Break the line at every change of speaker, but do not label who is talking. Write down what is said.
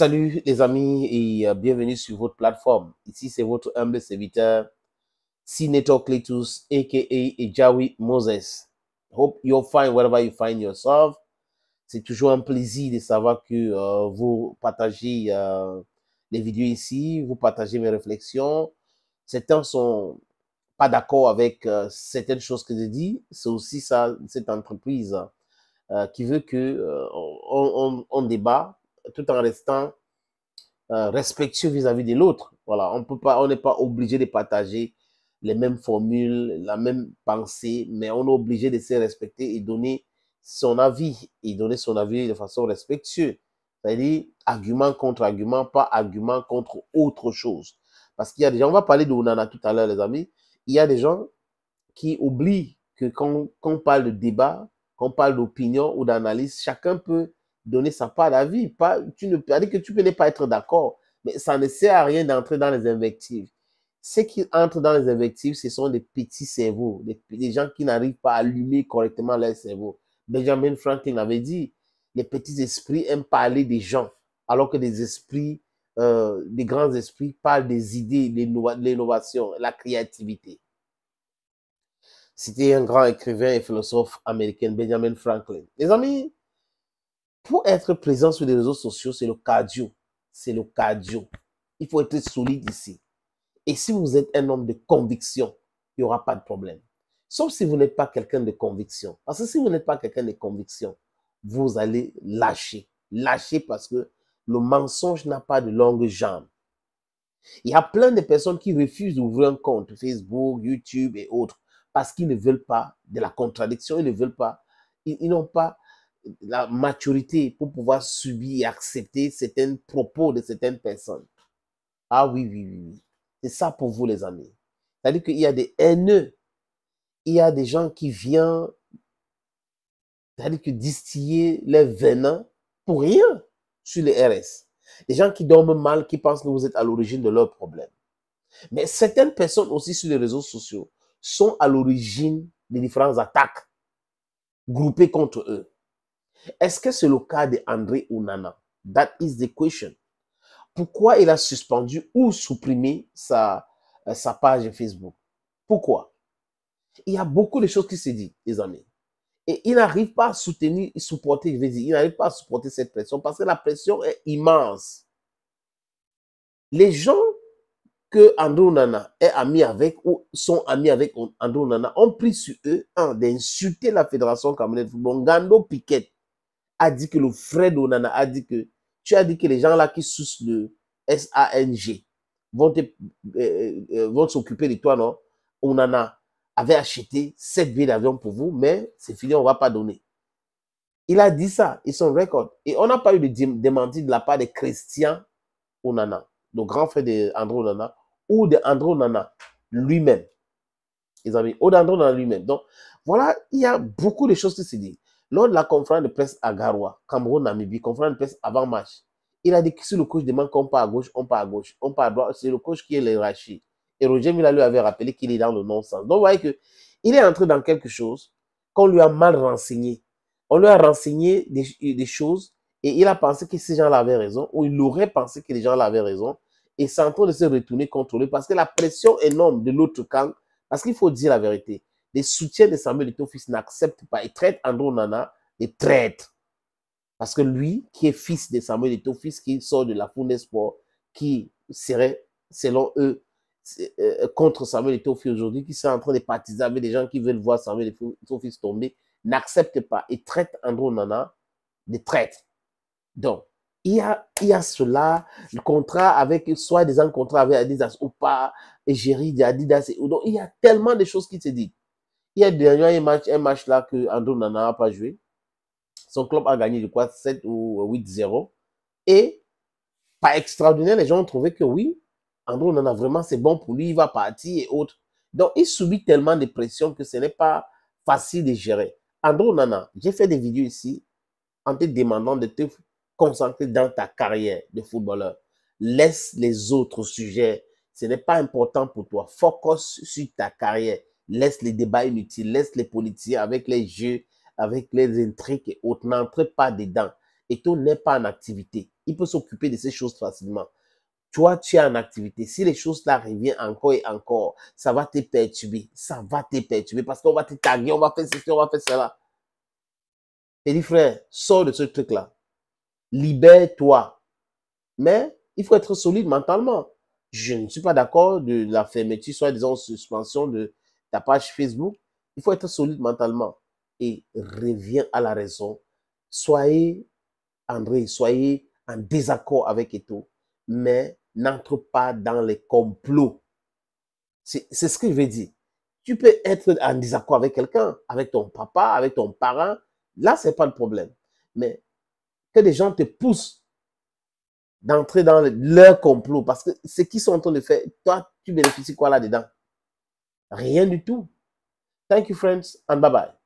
Salut les amis et euh, bienvenue sur votre plateforme. Ici c'est votre humble serviteur Sineto Cletus aka Ejawi Moses. Hope you're fine wherever you find yourself. C'est toujours un plaisir de savoir que euh, vous partagez euh, les vidéos ici, vous partagez mes réflexions. Certains sont pas d'accord avec certaines choses que je dis. C'est aussi ça, cette entreprise qui veut que on, on débat tout en restant euh, respectueux vis-à-vis de l'autre. Voilà, on peut pas, on n'est pas obligé de partager les mêmes formules, la même pensée, mais on est obligé de se respecter et donner son avis, et donner son avis de façon respectueuse. C'est-à-dire argument contre argument, pas argument contre autre chose. Parce qu'il y a des gens, on va parler de Onana tout à l'heure, les amis, il y a des gens qui oublient que quand, quand on parle de débat, quand on parle d'opinion ou d'analyse, chacun peut donner sa part d'avis. Pas, tu ne, que tu peux pas être d'accord, mais ça ne sert à rien d'entrer dans les invectives. Ce qui entre dans les invectives, ce sont des petits cerveaux, des, gens qui n'arrivent pas à allumer correctement leur cerveau. Benjamin Franklin avait dit, les petits esprits aiment parler des gens, alors que des esprits, euh, grands esprits parlent des idées, de l'innovation, la créativité. C'était un grand écrivain et philosophe américain, Benjamin Franklin. Les amis, pour être présent sur les réseaux sociaux, c'est le cardio. C'est le cardio. Il faut être solide ici. Et si vous êtes un homme de conviction, il n'y aura pas de problème. Sauf si vous n'êtes pas quelqu'un de conviction. Parce que si vous n'êtes pas quelqu'un de conviction, vous allez lâcher. Lâcher parce que le mensonge n'a pas de longue jambe. Il y a plein de personnes qui refusent d'ouvrir un compte Facebook, YouTube et autres parce qu'ils ne veulent pas de la contradiction, ils ne veulent pas, ils n'ont pas la maturité pour pouvoir subir et accepter certains propos de certaines personnes. Ah oui, oui, oui, oui. C'est ça pour vous, les amis. C'est-à-dire qu'il y a des haineux. Il y a des gens qui viennent, cest à que distiller les venins pour rien sur les RS. Des gens qui dorment mal, qui pensent que vous êtes à l'origine de leurs problèmes. Mais certaines personnes aussi sur les réseaux sociaux sont à l'origine des différentes attaques groupées contre eux. Est-ce que c'est le cas de André Onana? That is the question. Pourquoi il a suspendu ou supprimé sa, euh, sa page Facebook? Pourquoi? Il y a beaucoup de choses qui se disent, les amis. Et il n'arrive pas à soutenir, supporter, je veux dire, il n'arrive pas à supporter cette pression parce que la pression est immense. Les gens que André Nana est ami avec ou sont amis avec André Onana ont pris sur eux, un, d'insulter la Fédération Camerounaise de football. Piquet, a dit que le frère d'Onana a dit que tu as dit que les gens là qui soussent le SANG vont euh, euh, euh, vont s'occuper de toi, non Onana avait acheté 7 billets d'avion pour vous, mais c'est fini, on ne va pas donner. Il a dit ça, ils sont record. Et on n'a pas eu de démenti de la part de Christian Onana, le grand frère d'André Onana, ou d'André Onana lui-même. Les amis, d'André Onana lui-même. Donc, voilà, il y a beaucoup de choses qui se disent. Lors de la conférence de presse à Garoua, Cameroun-Namibie, conférence de presse avant match, il a dit que si le coach demande qu'on part à gauche, on part à gauche, on part à droite, c'est le coach qui est l'hierarchie. Et Roger Mila lui avait rappelé qu'il est dans le non-sens. Donc, vous voyez qu'il est entré dans quelque chose qu'on lui a mal renseigné. On lui a renseigné des, choses et il a pensé que ces gens-là avaient raison ou il aurait pensé que les gens-là avaient raison et c'est en train de se retourner contre lui parce que la pression énorme de l'autre camp, parce qu'il faut dire la vérité, les soutiens de Samuel Etofis n'acceptent pas et traitent Andro Nana de traître. Parce que lui, qui est fils de Samuel Etofis, qui sort de la foule d'espoir qui serait, selon eux, euh, contre Samuel Etofis aujourd'hui, qui sont en train de partisaner avec des gens qui veulent voir Samuel Etofis fils tomber, n'accepte pas et traite Andro Nana de traître. Donc, il y, a, il y a, cela, le contrat avec, soit des contrat avec Adidas ou pas, et d'Adidas. Donc, il y a tellement de choses qui se disent. Il y a un match, là que Andrew Nana n'a pas joué. Son club a gagné de quoi 7 ou 8-0. Et pas extraordinaire, les gens ont trouvé que oui, Andrew Nana vraiment c'est bon pour lui, il va partir et autres. Donc il subit tellement de pression que ce n'est pas facile de gérer. Andrew Nana, j'ai fait des vidéos ici en te demandant de te concentrer dans ta carrière de footballeur. Laisse les autres sujets. Ce n'est pas important pour toi. Focus sur ta carrière. Laisse les débats inutiles, laisse les politiciens avec les jeux, avec les intrigues et autres. N'entre pas dedans. Et tu n'es pas en activité. Il peut s'occuper de ces choses facilement. Toi, tu es en activité. Si les choses-là reviennent encore et encore, ça va te perturber. Ça va te perturber parce qu'on va te taguer, on va faire ceci, on va faire cela. Et dis, frère, sors de ce truc-là. Libère-toi. Mais il faut être solide mentalement. Je ne suis pas d'accord de la fermeture, soit disant suspension de ta page Facebook. Il faut être solide mentalement et reviens à la raison. Soyez, André, soyez en désaccord avec Eto, mais n'entre pas dans les complots. C'est ce que je veux dire. Tu peux être en désaccord avec quelqu'un, avec ton papa, avec ton parent. Là, c'est pas le problème. Mais que des gens te poussent d'entrer dans leur complot, parce que ce qu'ils sont en train de faire, toi, tu bénéficies quoi là-dedans Rien du tout. Thank you, friends, and bye bye.